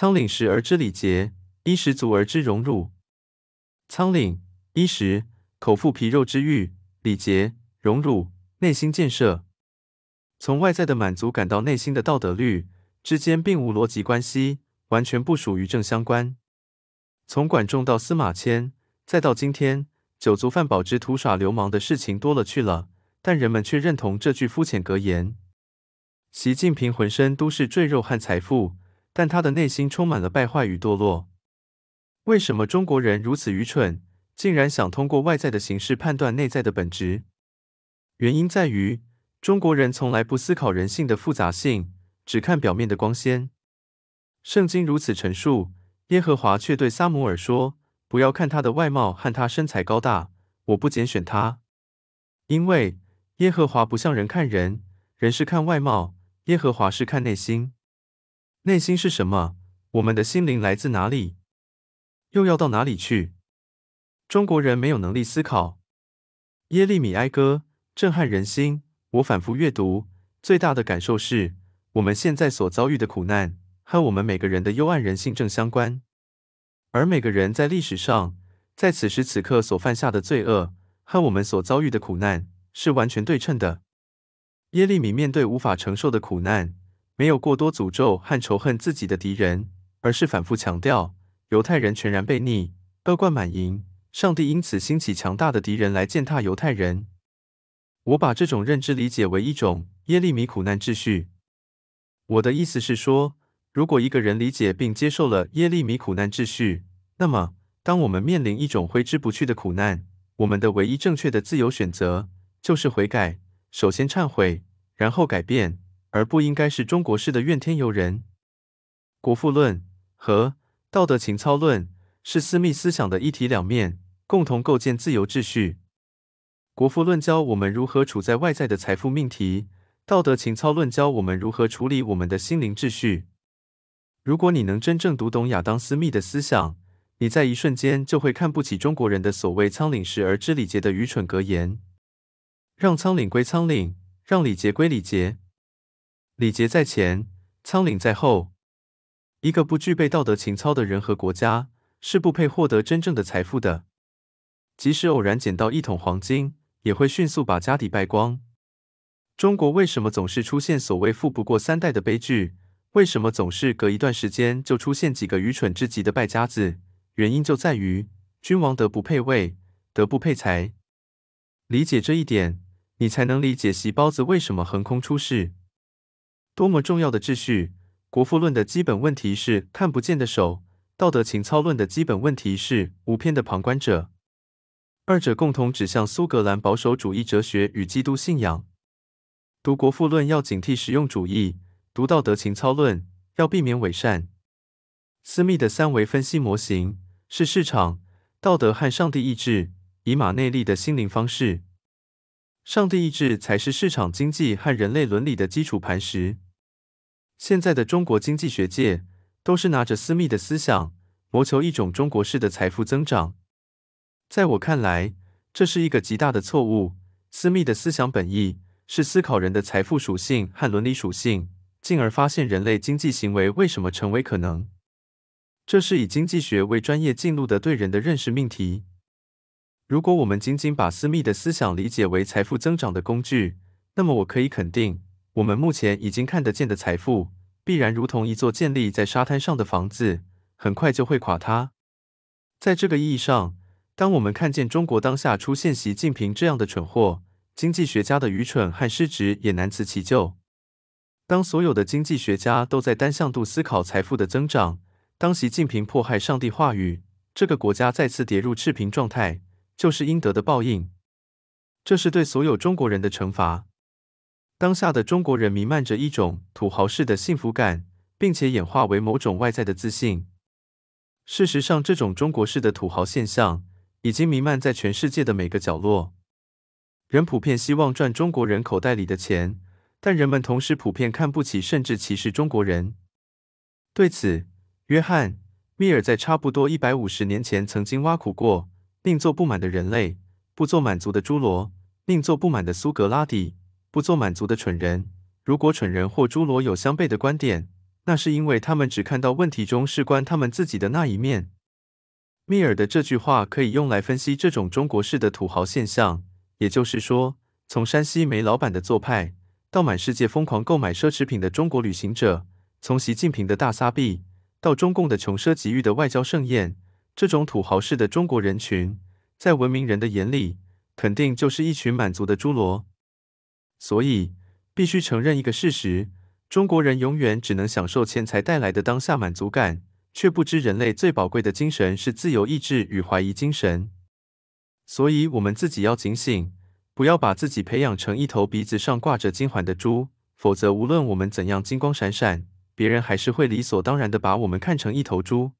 仓廪实而知礼节，衣食足而知荣辱。仓廪衣食，口腹皮肉之欲；礼节荣辱，内心建设。从外在的满足感到内心的道德律之间，并无逻辑关系，完全不属于正相关。从管仲到司马迁，再到今天，酒足饭饱之徒耍流氓的事情多了去了，但人们却认同这句肤浅格言。习近平浑身都是赘肉和财富。但他的内心充满了败坏与堕落。为什么中国人如此愚蠢，竟然想通过外在的形式判断内在的本质？原因在于中国人从来不思考人性的复杂性，只看表面的光鲜。圣经如此陈述：耶和华却对撒母耳说：“不要看他的外貌和他身材高大，我不拣选他，因为耶和华不像人看人，人是看外貌，耶和华是看内心。”内心是什么？我们的心灵来自哪里，又要到哪里去？中国人没有能力思考。耶利米哀歌震撼人心，我反复阅读，最大的感受是，我们现在所遭遇的苦难和我们每个人的幽暗人性正相关。而每个人在历史上，在此时此刻所犯下的罪恶和我们所遭遇的苦难是完全对称的。耶利米面对无法承受的苦难。没有过多诅咒和仇恨自己的敌人，而是反复强调犹太人全然被逆，恶贯满盈，上帝因此兴起强大的敌人来践踏犹太人。我把这种认知理解为一种耶利米苦难秩序。我的意思是说，如果一个人理解并接受了耶利米苦难秩序，那么当我们面临一种挥之不去的苦难，我们的唯一正确的自由选择就是悔改，首先忏悔，然后改变。而不应该是中国式的怨天尤人。国富论和道德情操论是私密思想的一体两面，共同构建自由秩序。国富论教我们如何处在外在的财富命题，道德情操论教我们如何处理我们的心灵秩序。如果你能真正读懂亚当·斯密的思想，你在一瞬间就会看不起中国人的所谓“仓廪实而知礼节”的愚蠢格言。让仓廪归仓廪，让礼节归礼节。礼节在前，仓廪在后。一个不具备道德情操的人和国家，是不配获得真正的财富的。即使偶然捡到一桶黄金，也会迅速把家底败光。中国为什么总是出现所谓“富不过三代”的悲剧？为什么总是隔一段时间就出现几个愚蠢至极的败家子？原因就在于君王德不配位，德不配财。理解这一点，你才能理解“席包子”为什么横空出世。多么重要的秩序！《国富论》的基本问题是看不见的手，《道德情操论》的基本问题是无偏的旁观者。二者共同指向苏格兰保守主义哲学与基督信仰。读《国富论》要警惕实用主义，读《道德情操论》要避免伪善。私密的三维分析模型是市场、道德和上帝意志，以马内利的心灵方式。上帝意志才是市场经济和人类伦理的基础磐石。现在的中国经济学界都是拿着私密的思想，谋求一种中国式的财富增长。在我看来，这是一个极大的错误。私密的思想本意是思考人的财富属性和伦理属性，进而发现人类经济行为为什么成为可能。这是以经济学为专业进入的对人的认识命题。如果我们仅仅把私密的思想理解为财富增长的工具，那么我可以肯定。我们目前已经看得见的财富，必然如同一座建立在沙滩上的房子，很快就会垮塌。在这个意义上，当我们看见中国当下出现习近平这样的蠢货，经济学家的愚蠢和失职也难辞其咎。当所有的经济学家都在单向度思考财富的增长，当习近平迫害上帝话语，这个国家再次跌入赤贫状态，就是应得的报应。这是对所有中国人的惩罚。当下的中国人弥漫着一种土豪式的幸福感，并且演化为某种外在的自信。事实上，这种中国式的土豪现象已经弥漫在全世界的每个角落。人普遍希望赚中国人口袋里的钱，但人们同时普遍看不起甚至歧视中国人。对此，约翰·密尔在差不多一百五十年前曾经挖苦过：“宁做不满的人类，不做满足的侏罗；宁做不满的苏格拉底。”不做满足的蠢人。如果蠢人或侏罗有相悖的观点，那是因为他们只看到问题中事关他们自己的那一面。密尔的这句话可以用来分析这种中国式的土豪现象，也就是说，从山西煤老板的做派，到满世界疯狂购买奢侈品的中国旅行者，从习近平的大撒币，到中共的穷奢极欲的外交盛宴，这种土豪式的中国人群，在文明人的眼里，肯定就是一群满足的侏罗。所以，必须承认一个事实：中国人永远只能享受钱财带来的当下满足感，却不知人类最宝贵的精神是自由意志与怀疑精神。所以，我们自己要警醒，不要把自己培养成一头鼻子上挂着金环的猪，否则，无论我们怎样金光闪闪，别人还是会理所当然的把我们看成一头猪。